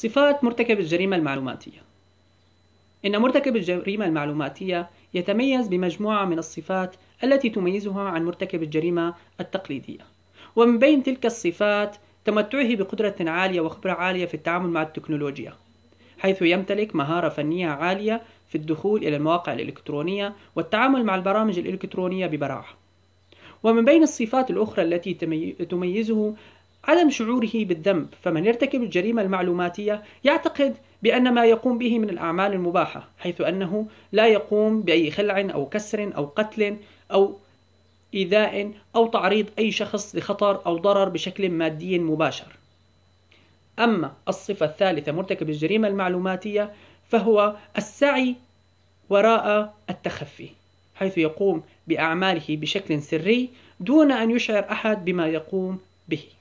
صفات مرتكب الجريمة المعلوماتية إن مرتكب الجريمة المعلوماتية يتميز بمجموعة من الصفات التي تميزها عن مرتكب الجريمة التقليدية ومن بين تلك الصفات تمتعه بقدرة عالية وخبرة عالية في التعامل مع التكنولوجيا حيث يمتلك مهارة فنية عالية في الدخول إلى المواقع الإلكترونية والتعامل مع البرامج الإلكترونية ببراعة ومن بين الصفات الأخرى التي تميزه عدم شعوره بالذنب فمن يرتكب الجريمة المعلوماتية يعتقد بأن ما يقوم به من الأعمال المباحة حيث أنه لا يقوم بأي خلع أو كسر أو قتل أو إيذاء أو تعريض أي شخص لخطر أو ضرر بشكل مادي مباشر أما الصفة الثالثة مرتكب الجريمة المعلوماتية فهو السعي وراء التخفي حيث يقوم بأعماله بشكل سري دون أن يشعر أحد بما يقوم به